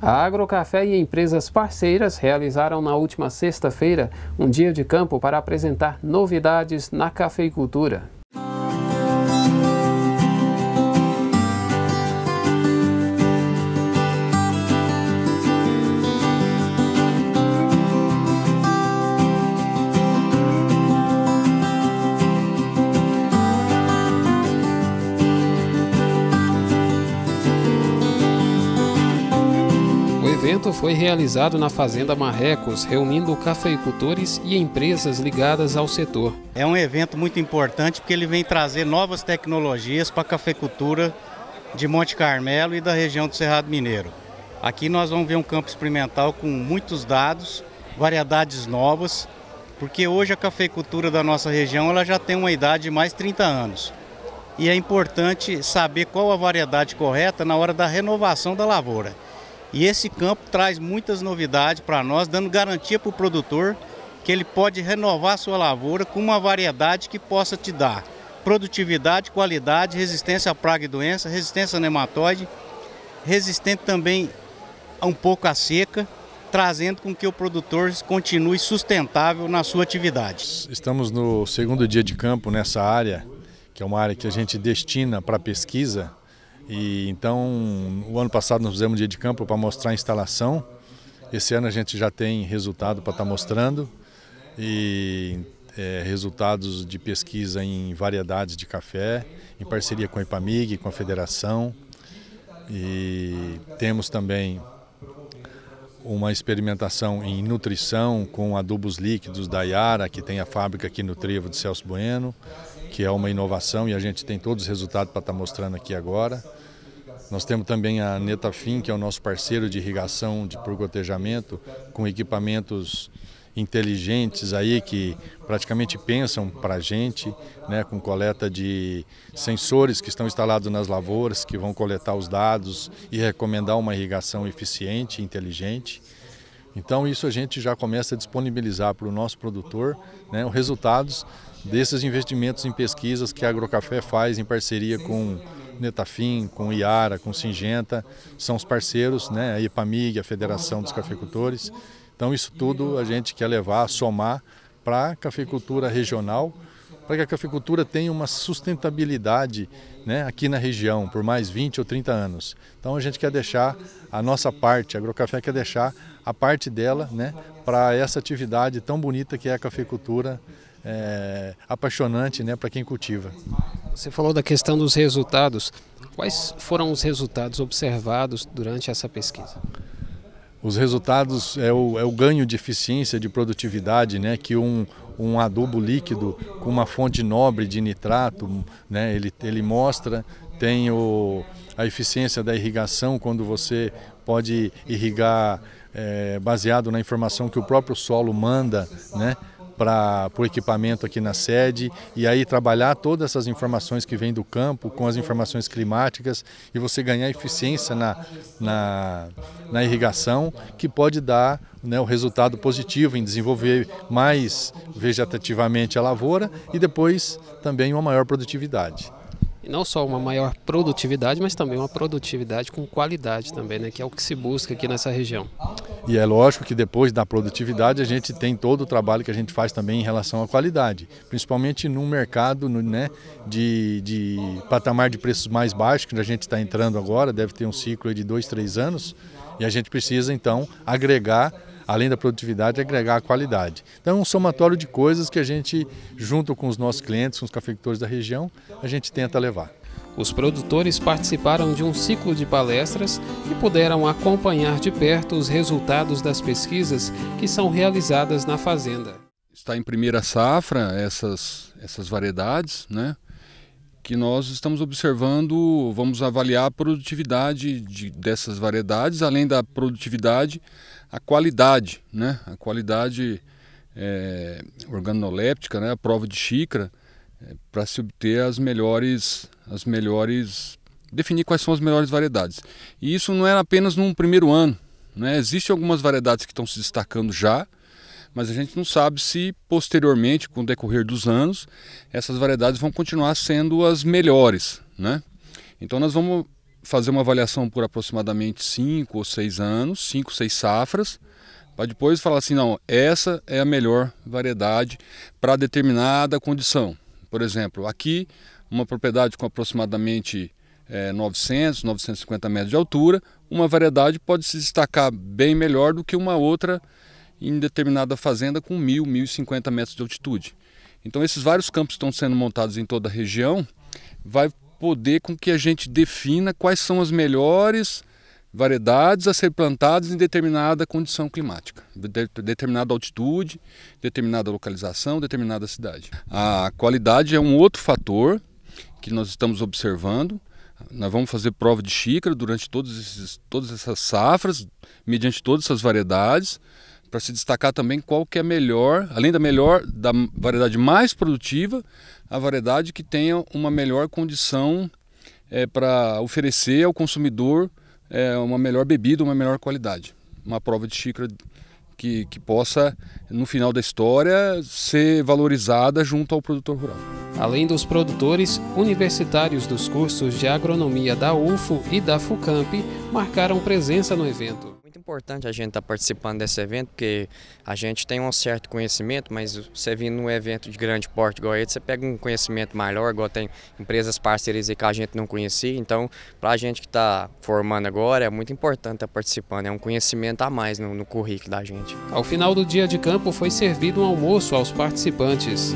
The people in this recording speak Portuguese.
A Agrocafé e empresas parceiras realizaram na última sexta-feira um dia de campo para apresentar novidades na cafeicultura. evento foi realizado na Fazenda Marrecos, reunindo cafeicultores e empresas ligadas ao setor. É um evento muito importante porque ele vem trazer novas tecnologias para a cafeicultura de Monte Carmelo e da região do Cerrado Mineiro. Aqui nós vamos ver um campo experimental com muitos dados, variedades novas, porque hoje a cafeicultura da nossa região ela já tem uma idade de mais 30 anos. E é importante saber qual a variedade correta na hora da renovação da lavoura. E esse campo traz muitas novidades para nós, dando garantia para o produtor que ele pode renovar sua lavoura com uma variedade que possa te dar produtividade, qualidade, resistência à praga e doença, resistência a nematóide, resistente também a um pouco à seca, trazendo com que o produtor continue sustentável na sua atividade. Estamos no segundo dia de campo nessa área, que é uma área que a gente destina para pesquisa e então, o ano passado nós fizemos um dia de campo para mostrar a instalação. Esse ano a gente já tem resultado para estar tá mostrando e é, resultados de pesquisa em variedades de café, em parceria com a IPAMIG, com a Federação. E temos também uma experimentação em nutrição com adubos líquidos da Yara, que tem a fábrica aqui no Trevo de Celso Bueno que é uma inovação e a gente tem todos os resultados para estar tá mostrando aqui agora. Nós temos também a Netafim, que é o nosso parceiro de irrigação de por gotejamento, com equipamentos inteligentes aí que praticamente pensam para a gente, né, com coleta de sensores que estão instalados nas lavouras, que vão coletar os dados e recomendar uma irrigação eficiente, inteligente. Então isso a gente já começa a disponibilizar para o nosso produtor né, os resultados desses investimentos em pesquisas que a Agrocafé faz em parceria com Netafim, com Iara, com Singenta, são os parceiros, né, a IPAMIG, a Federação dos Cafeicultores. Então isso tudo a gente quer levar, somar para a cafeicultura regional para que a cafeicultura tenha uma sustentabilidade né, aqui na região por mais 20 ou 30 anos. Então a gente quer deixar a nossa parte, a Agrocafé quer deixar a parte dela né, para essa atividade tão bonita que é a cafeicultura, é, eh, apaixonante né, para quem cultiva. Você falou da questão dos resultados. Quais foram os resultados observados durante essa pesquisa? Os resultados é o, é o ganho de eficiência, de produtividade, né, que um, um adubo líquido com uma fonte nobre de nitrato, né? ele, ele mostra, tem o, a eficiência da irrigação quando você pode irrigar é, baseado na informação que o próprio solo manda, né? para o equipamento aqui na sede e aí trabalhar todas essas informações que vêm do campo com as informações climáticas e você ganhar eficiência na, na, na irrigação que pode dar né, o resultado positivo em desenvolver mais vegetativamente a lavoura e depois também uma maior produtividade não só uma maior produtividade, mas também uma produtividade com qualidade também, né, que é o que se busca aqui nessa região. E é lógico que depois da produtividade a gente tem todo o trabalho que a gente faz também em relação à qualidade, principalmente num mercado né, de, de patamar de preços mais baixo que a gente está entrando agora, deve ter um ciclo de dois, três anos, e a gente precisa então agregar além da produtividade, agregar a qualidade. Então é um somatório de coisas que a gente, junto com os nossos clientes, com os cafeicultores da região, a gente tenta levar. Os produtores participaram de um ciclo de palestras e puderam acompanhar de perto os resultados das pesquisas que são realizadas na fazenda. Está em primeira safra essas, essas variedades, né? que nós estamos observando, vamos avaliar a produtividade de, dessas variedades, além da produtividade, a qualidade, né? a qualidade é, organoléptica, né? a prova de xícara, é, para se obter as melhores, as melhores, definir quais são as melhores variedades. E isso não é apenas num primeiro ano, né? Existem algumas variedades que estão se destacando já, mas a gente não sabe se posteriormente, com o decorrer dos anos, essas variedades vão continuar sendo as melhores, né? Então nós vamos fazer uma avaliação por aproximadamente 5 ou 6 anos, 5, 6 safras, para depois falar assim, não, essa é a melhor variedade para determinada condição. Por exemplo, aqui, uma propriedade com aproximadamente é, 900, 950 metros de altura, uma variedade pode se destacar bem melhor do que uma outra em determinada fazenda com 1.000, 1.050 metros de altitude. Então, esses vários campos estão sendo montados em toda a região, vai poder com que a gente defina quais são as melhores variedades a ser plantadas em determinada condição climática, de determinada altitude, determinada localização, determinada cidade. A qualidade é um outro fator que nós estamos observando. Nós vamos fazer prova de xícara durante esses, todas essas safras, mediante todas essas variedades, para se destacar também qual que é melhor, além da melhor, da variedade mais produtiva, a variedade que tenha uma melhor condição é, para oferecer ao consumidor é, uma melhor bebida, uma melhor qualidade. Uma prova de xícara que, que possa, no final da história, ser valorizada junto ao produtor rural. Além dos produtores, universitários dos cursos de agronomia da UFO e da FUCAMP marcaram presença no evento importante a gente estar tá participando desse evento, porque a gente tem um certo conhecimento, mas você vir num evento de grande porte igual esse, você pega um conhecimento maior, igual tem empresas parceiras aí que a gente não conhecia. Então, para a gente que está formando agora, é muito importante estar tá participando, é um conhecimento a mais no, no currículo da gente. Ao final do dia de campo, foi servido um almoço aos participantes.